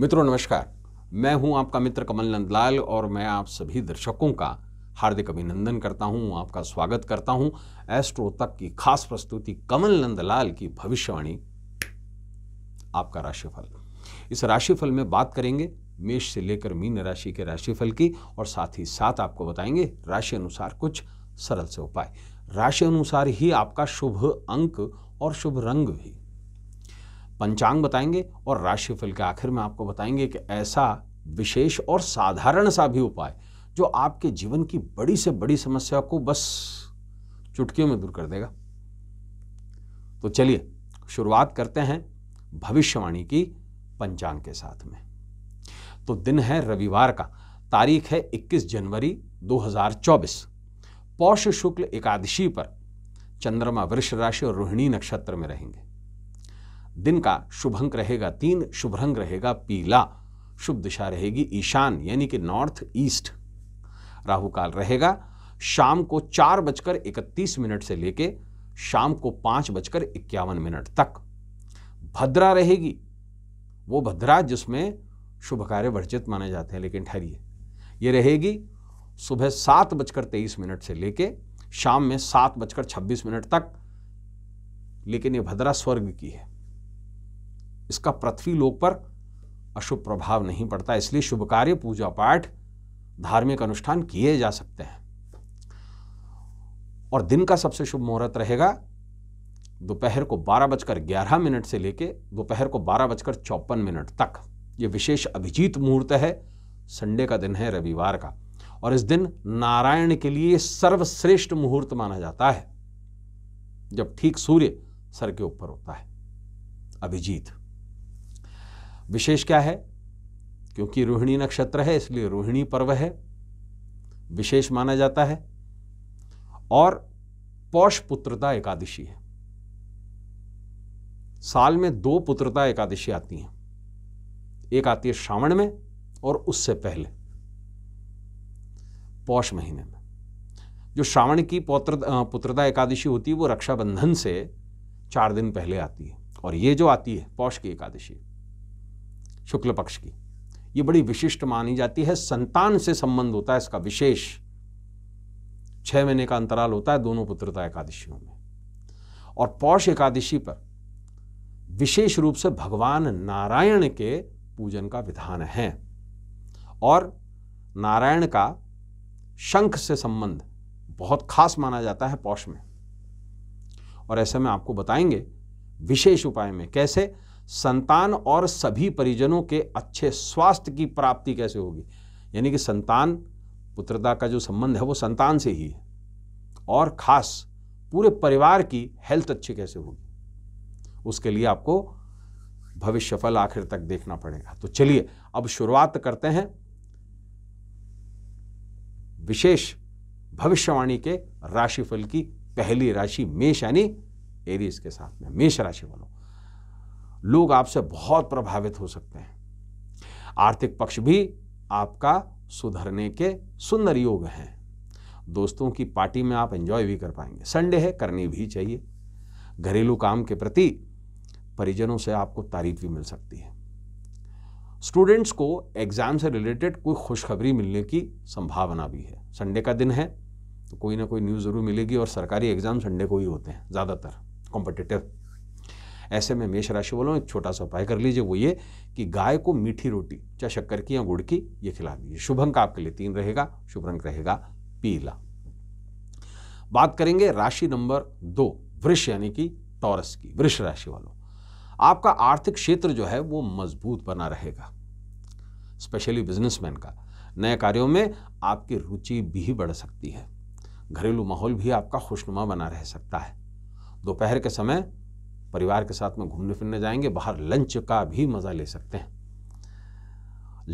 मित्रों नमस्कार मैं हूं आपका मित्र कमल नंदलाल और मैं आप सभी दर्शकों का हार्दिक अभिनंदन करता हूं आपका स्वागत करता हूं एस्ट्रो तक की खास प्रस्तुति कमल नंदलाल की भविष्यवाणी आपका राशिफल इस राशिफल में बात करेंगे मेष से लेकर मीन राशि के राशिफल की और साथ ही साथ आपको बताएंगे राशि अनुसार कुछ सरल से उपाय राशि अनुसार ही आपका शुभ अंक और शुभ रंग भी पंचांग बताएंगे और राशिफल के आखिर में आपको बताएंगे कि ऐसा विशेष और साधारण सा भी उपाय जो आपके जीवन की बड़ी से बड़ी समस्या को बस चुटकियों में दूर कर देगा तो चलिए शुरुआत करते हैं भविष्यवाणी की पंचांग के साथ में तो दिन है रविवार का तारीख है 21 जनवरी 2024 पौष शुक्ल एकादशी पर चंद्रमा वृष राशि और रोहिणी नक्षत्र में रहेंगे दिन का शुभ अंक रहेगा तीन शुभ रंग रहेगा पीला शुभ दिशा रहेगी ईशान यानी कि नॉर्थ ईस्ट राहु काल रहेगा शाम को चार बजकर इकतीस मिनट से लेके शाम को पांच बजकर इक्यावन मिनट तक भद्रा रहेगी वो भद्रा जिसमें शुभ कार्य वर्जित माने जाते हैं लेकिन ठहरिए ये रहेगी सुबह सात बजकर तेईस मिनट से लेके शाम में सात बजकर छब्बीस मिनट तक लेकिन ये भद्रा स्वर्ग की है इसका पृथ्वी लोक पर अशुभ प्रभाव नहीं पड़ता इसलिए शुभ कार्य पूजा पाठ धार्मिक अनुष्ठान किए जा सकते हैं और दिन का सबसे शुभ मुहूर्त रहेगा दोपहर को बारह बजकर ग्यारह मिनट से लेकर दोपहर को बारह बजकर चौपन मिनट तक ये विशेष अभिजीत मुहूर्त है संडे का दिन है रविवार का और इस दिन नारायण के लिए सर्वश्रेष्ठ मुहूर्त माना जाता है जब ठीक सूर्य सर के ऊपर होता है अभिजीत विशेष क्या है क्योंकि रोहिणी नक्षत्र है इसलिए रोहिणी पर्व है विशेष माना जाता है और पौष पुत्रता एकादशी है साल में दो पुत्रता एकादशी आती हैं एक आती है श्रावण में और उससे पहले पौष महीने में जो श्रावण की पौत्र पुत्रता एकादशी होती है वो रक्षाबंधन से चार दिन पहले आती है और ये जो आती है पौष की एकादशी शुक्ल पक्ष की ये बड़ी विशिष्ट मानी जाती है संतान से संबंध होता है इसका विशेष छह महीने का अंतराल होता है दोनों पुत्रता एकादशियों में और पौष एकादशी पर विशेष रूप से भगवान नारायण के पूजन का विधान है और नारायण का शंख से संबंध बहुत खास माना जाता है पौष में और ऐसे में आपको बताएंगे विशेष उपाय में कैसे संतान और सभी परिजनों के अच्छे स्वास्थ्य की प्राप्ति कैसे होगी यानी कि संतान पुत्रता का जो संबंध है वो संतान से ही है और ख़ास पूरे परिवार की हेल्थ अच्छी कैसे होगी उसके लिए आपको भविष्य फल आखिर तक देखना पड़ेगा तो चलिए अब शुरुआत करते हैं विशेष भविष्यवाणी के राशिफल की पहली राशि मेष यानी एरीज के साथ में मेष राशि वालों लोग आपसे बहुत प्रभावित हो सकते हैं आर्थिक पक्ष भी आपका सुधरने के सुंदर योग हैं दोस्तों की पार्टी में आप एंजॉय भी कर पाएंगे संडे है करनी भी चाहिए घरेलू काम के प्रति परिजनों से आपको तारीफ भी मिल सकती है स्टूडेंट्स को एग्ज़ाम से रिलेटेड कोई खुशखबरी मिलने की संभावना भी है संडे का दिन है तो कोई ना कोई न्यूज़ ज़रूर मिलेगी और सरकारी एग्ज़ाम संडे को ही होते हैं ज़्यादातर कॉम्पिटिटिव ऐसे में मेष राशि वालों एक छोटा सा उपाय कर लीजिए वो ये कि गाय को मीठी रोटी चाहे शक्कर की या गुड़ की ये खिला दीजिए शुभ अंक आपके लिए तीन रहेगा शुभ रंग रहेगा पीला बात करेंगे राशि नंबर दो वृक्ष यानी कि टॉरस की वृक्ष राशि वालों आपका आर्थिक क्षेत्र जो है वो मजबूत बना रहेगा स्पेशली बिजनेसमैन का नए कार्यों में आपकी रुचि भी बढ़ सकती है घरेलू माहौल भी आपका खुशनुमा बना रह सकता है दोपहर के समय परिवार के साथ में घूमने फिरने जाएंगे बाहर लंच का भी मज़ा ले सकते हैं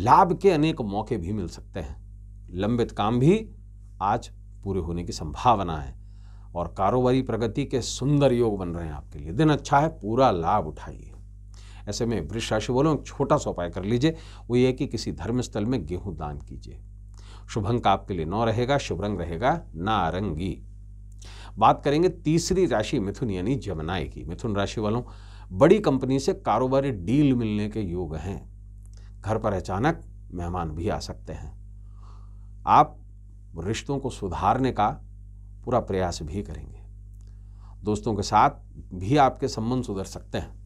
लाभ के अनेक मौके भी मिल सकते हैं लंबित काम भी आज पूरे होने की संभावना है और कारोबारी प्रगति के सुंदर योग बन रहे हैं आपके लिए दिन अच्छा है पूरा लाभ उठाइए ऐसे में वृक्ष राशि वालों एक छोटा सा उपाय कर लीजिए वो ये कि किसी धर्म स्थल में गेहूं दान कीजिए शुभंक आपके लिए नौ रहेगा शुभ रंग रहेगा नारंगी बात करेंगे तीसरी राशि मिथुन यानी जमनाए की मिथुन राशि वालों बड़ी कंपनी से कारोबारी डील मिलने के योग हैं घर पर अचानक मेहमान भी आ सकते हैं आप रिश्तों को सुधारने का पूरा प्रयास भी करेंगे दोस्तों के साथ भी आपके संबंध सुधर सकते हैं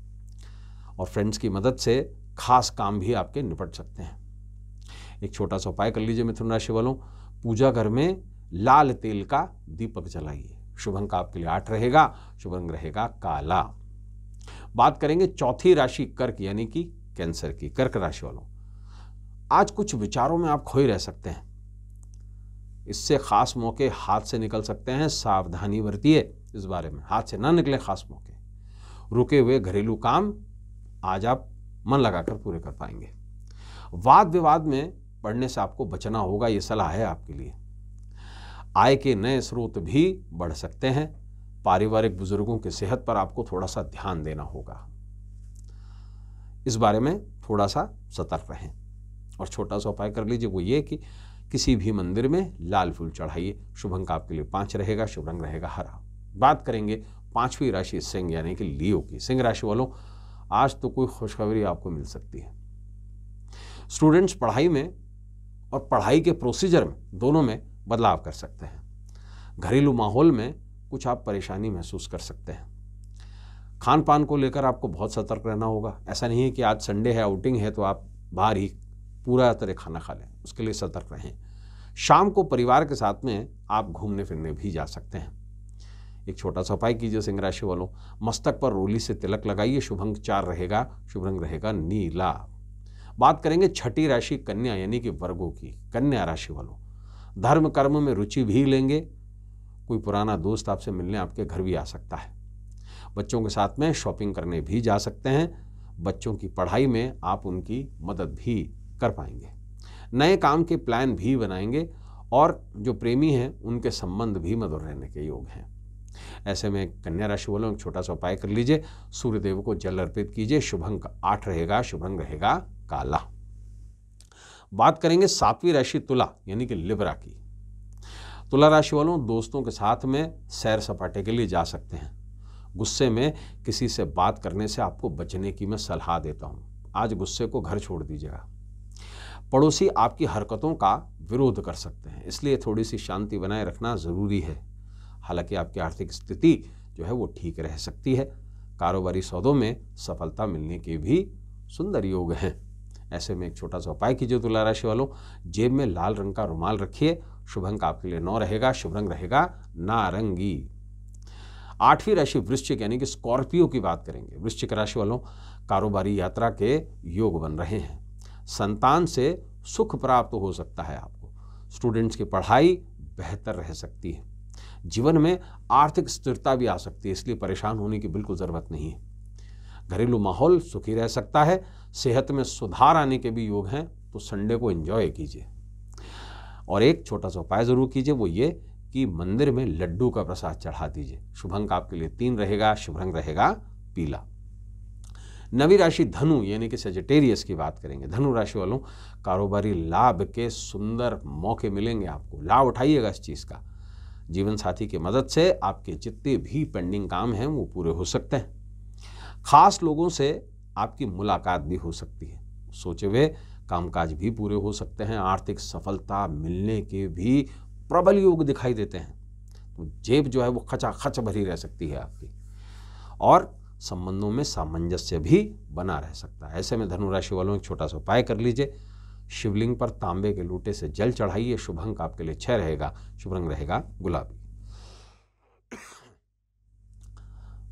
और फ्रेंड्स की मदद से खास काम भी आपके निपट सकते हैं एक छोटा सा उपाय कर लीजिए मिथुन राशि वालों पूजा घर में लाल तेल का दीपक जलाइए शुभ अंक आपके लिए आठ रहेगा शुभ रंग रहेगा काला बात करेंगे चौथी राशि कर्क यानी कि कैंसर की कर्क राशि वालों आज कुछ विचारों में आप खोए रह सकते हैं इससे खास मौके हाथ से निकल सकते हैं सावधानी बरतिए इस बारे में हाथ से ना निकले खास मौके रुके हुए घरेलू काम आज आप मन लगाकर पूरे कर पाएंगे वाद विवाद में पढ़ने से आपको बचना होगा ये सलाह है आपके लिए आय के नए स्रोत भी बढ़ सकते हैं पारिवारिक बुजुर्गों की सेहत पर आपको थोड़ा सा ध्यान देना होगा इस बारे में थोड़ा सा सतर्क रहें और छोटा सा उपाय कर लीजिए वो ये कि किसी भी मंदिर में लाल फूल चढ़ाइए शुभ अंक आपके लिए पांच रहेगा शुभ रंग रहेगा हरा बात करेंगे पांचवी राशि सिंह यानी कि लियो की सिंह राशि वालों आज तो कोई खुशखबरी आपको मिल सकती है स्टूडेंट्स पढ़ाई में और पढ़ाई के प्रोसीजर में दोनों में बदलाव कर सकते हैं घरेलू माहौल में कुछ आप परेशानी महसूस कर सकते हैं खान पान को लेकर आपको बहुत सतर्क रहना होगा ऐसा नहीं है कि आज संडे है आउटिंग है तो आप बाहर ही पूरा तरह खाना खा लें उसके लिए सतर्क रहें शाम को परिवार के साथ में आप घूमने फिरने भी जा सकते हैं एक छोटा सा उपाय कीजिए सिंह राशि वालों मस्तक पर रोली से तिलक लगाइए शुभ अंक चार रहेगा शुभ रहेगा नीला बात करेंगे छठी राशि कन्या यानी कि वर्गों की कन्या राशि वालों धर्म कर्म में रुचि भी लेंगे कोई पुराना दोस्त आपसे मिलने आपके घर भी आ सकता है बच्चों के साथ में शॉपिंग करने भी जा सकते हैं बच्चों की पढ़ाई में आप उनकी मदद भी कर पाएंगे नए काम के प्लान भी बनाएंगे और जो प्रेमी हैं उनके संबंध भी मधुर रहने के योग हैं ऐसे में कन्या राशि वालों एक छोटा सा उपाय कर लीजिए सूर्यदेव को जल अर्पित कीजिए शुभंक आठ रहेगा शुभंग रहेगा काला बात करेंगे सातवीं राशि तुला यानी कि लिब्रा की तुला राशि वालों दोस्तों के साथ में सैर सपाटे के लिए जा सकते हैं गुस्से में किसी से बात करने से आपको बचने की मैं सलाह देता हूँ आज गुस्से को घर छोड़ दीजिएगा पड़ोसी आपकी हरकतों का विरोध कर सकते हैं इसलिए थोड़ी सी शांति बनाए रखना ज़रूरी है हालांकि आपकी आर्थिक स्थिति जो है वो ठीक रह सकती है कारोबारी सौदों में सफलता मिलने के भी सुंदर योग हैं ऐसे में एक छोटा सा उपाय कीजिए तुला राशि वालों जेब में लाल रंग का रुमाल रखिए शुभ अंक आपके लिए नौ रहेगा शुभ रंग रहेगा नारंगी आठवीं राशि वृश्चिक यानी कि स्कॉर्पियो की बात करेंगे वृश्चिक राशि वालों कारोबारी यात्रा के योग बन रहे हैं संतान से सुख प्राप्त हो सकता है आपको स्टूडेंट्स की पढ़ाई बेहतर रह सकती है जीवन में आर्थिक स्थिरता भी आ सकती है इसलिए परेशान होने की बिल्कुल ज़रूरत नहीं है घरेलू माहौल सुखी रह सकता है सेहत में सुधार आने के भी योग हैं तो संडे को एंजॉय कीजिए और एक छोटा सा उपाय ज़रूर कीजिए वो ये कि मंदिर में लड्डू का प्रसाद चढ़ा दीजिए शुभ अंक आपके लिए तीन रहेगा शुभ रहेगा पीला नवी राशि धनु यानी कि सेजिटेरियस की बात करेंगे धनु राशि वालों कारोबारी लाभ के सुंदर मौके मिलेंगे आपको लाभ उठाइएगा इस चीज़ का जीवन साथी की मदद से आपके जितने भी पेंडिंग काम हैं वो पूरे हो सकते हैं खास लोगों से आपकी मुलाकात भी हो सकती है सोचे हुए कामकाज भी पूरे हो सकते हैं आर्थिक सफलता मिलने के भी प्रबल योग दिखाई देते हैं तो जेब जो है वो खचा खच भरी रह सकती है आपकी और संबंधों में सामंजस्य भी बना रह सकता है ऐसे में धनुराशि वालों एक छोटा सा उपाय कर लीजिए शिवलिंग पर तांबे के लूटे से जल चढ़ाइए शुभ अंक आपके लिए छः रहेगा शुभ रंग रहेगा गुलाबी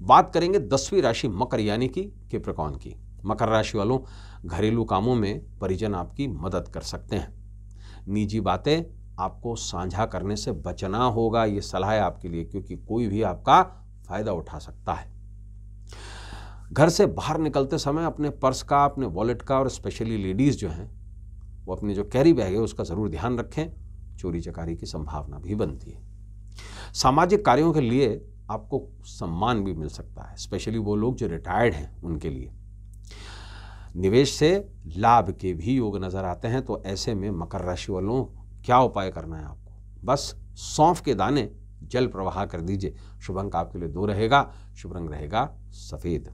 बात करेंगे दसवीं राशि मकर यानी कि केप्रकॉन की मकर राशि वालों घरेलू कामों में परिजन आपकी मदद कर सकते हैं निजी बातें आपको साझा करने से बचना होगा ये सलाह है आपके लिए क्योंकि कोई भी आपका फायदा उठा सकता है घर से बाहर निकलते समय अपने पर्स का अपने वॉलेट का और स्पेशली लेडीज़ जो हैं वो अपने जो कैरी बैग है उसका ज़रूर ध्यान रखें चोरी चकारी की संभावना भी बनती है सामाजिक कार्यों के लिए आपको सम्मान भी मिल सकता है स्पेशली वो लोग जो रिटायर्ड हैं उनके लिए निवेश से लाभ के भी योग नज़र आते हैं तो ऐसे में मकर राशि वालों क्या उपाय करना है आपको बस सौंफ के दाने जल प्रवाह कर दीजिए शुभ अंक आपके लिए दो रहेगा शुभ रंग रहेगा सफ़ेद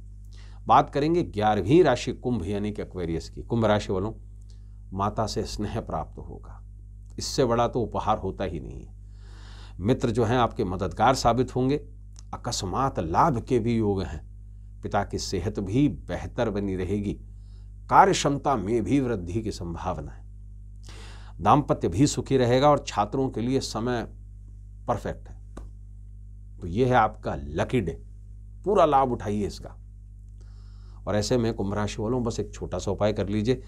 बात करेंगे ग्यारहवीं राशि कुंभ यानी कि एक्वेरियस की कुंभ राशि वालों माता से स्नेह प्राप्त होगा इससे बड़ा तो उपहार होता ही नहीं है मित्र जो हैं आपके मददगार साबित होंगे अकस्मात लाभ के भी योग हैं पिता की सेहत भी बेहतर बनी रहेगी कार्य क्षमता में भी वृद्धि की संभावना है दाम्पत्य भी सुखी रहेगा और छात्रों के लिए समय परफेक्ट है तो यह है आपका लकी डे पूरा लाभ उठाइए इसका और ऐसे में कुंभ राशि वालों बस एक छोटा सा उपाय कर लीजिए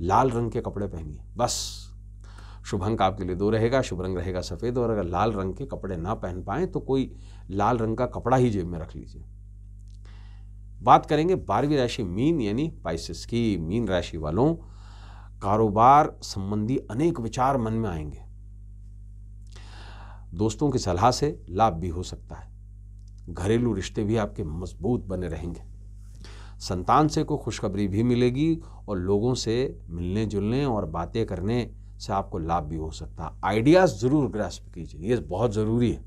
लाल रंग के कपड़े पहनिए बस शुभ अंक आपके लिए दो रहेगा शुभ रंग रहेगा सफ़ेद और अगर लाल रंग के कपड़े ना पहन पाए तो कोई लाल रंग का कपड़ा ही जेब में रख लीजिए बात करेंगे बारहवीं राशि मीन यानी पाइसिस की मीन राशि वालों कारोबार संबंधी अनेक विचार मन में आएंगे दोस्तों की सलाह से लाभ भी हो सकता है घरेलू रिश्ते भी आपके मजबूत बने रहेंगे संतान से को खुशखबरी भी मिलेगी और लोगों से मिलने जुलने और बातें करने से आपको लाभ भी हो सकता है आइडियाज़ ज़रूर ग्रास्प कीजिए ये बहुत ज़रूरी है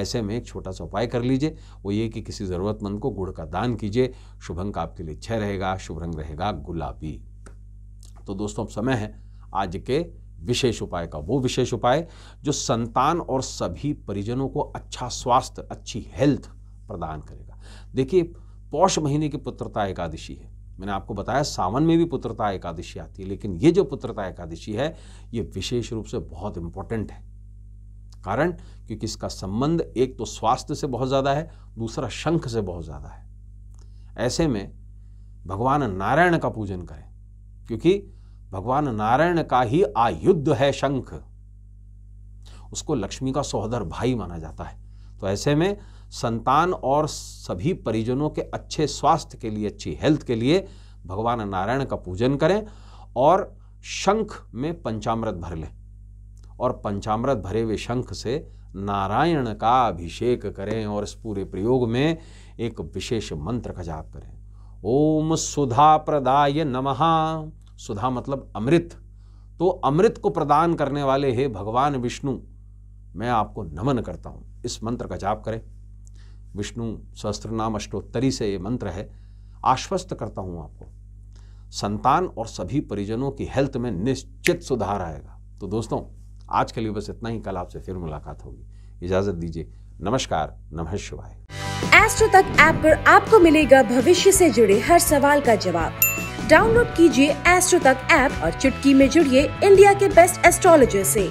ऐसे में एक छोटा सा उपाय कर लीजिए वो ये कि किसी ज़रूरतमंद को गुड़ का दान कीजिए शुभ अंक आपके लिए छह रहेगा शुभ रंग रहेगा गुलाबी तो दोस्तों अब समय है आज के विशेष उपाय का वो विशेष उपाय जो संतान और सभी परिजनों को अच्छा स्वास्थ्य अच्छी हेल्थ प्रदान करेगा देखिए पौष महीने की पुत्रता एकादशी है मैंने आपको बताया सावन में भी पुत्रता एकादशी आती है लेकिन ये जो पुत्रता एकादशी है ये विशेष रूप से बहुत इंपॉर्टेंट है कारण क्योंकि इसका संबंध एक तो स्वास्थ्य से बहुत ज़्यादा है दूसरा शंख से बहुत ज़्यादा है ऐसे में भगवान नारायण का पूजन करें क्योंकि भगवान नारायण का ही आयुद्ध है शंख उसको लक्ष्मी का सहोदर भाई माना जाता है तो ऐसे में संतान और सभी परिजनों के अच्छे स्वास्थ्य के लिए अच्छी हेल्थ के लिए भगवान नारायण का पूजन करें और शंख में पंचामृत भर लें और पंचामृत भरे हुए शंख से नारायण का अभिषेक करें और इस पूरे प्रयोग में एक विशेष मंत्र का जाप करें ओम सुधा प्रदाय नमः सुधा मतलब अमृत तो अमृत को प्रदान करने वाले हे भगवान विष्णु मैं आपको नमन करता हूँ इस मंत्र का जाप करें विष्णु नाम अष्टोत्तरी से ये मंत्र है आश्वस्त करता हूँ आपको संतान और सभी परिजनों की हेल्थ में निश्चित सुधार आएगा तो दोस्तों आज के लिए बस इतना ही कल आपसे फिर मुलाकात होगी इजाजत दीजिए नमस्कार नमः शिवाय एस्ट्रो तक ऐप पर आपको मिलेगा भविष्य से जुड़े हर सवाल का जवाब डाउनलोड कीजिए एस्ट्रो तक ऐप और चुटकी में जुड़िए इंडिया के बेस्ट एस्ट्रोलॉजर से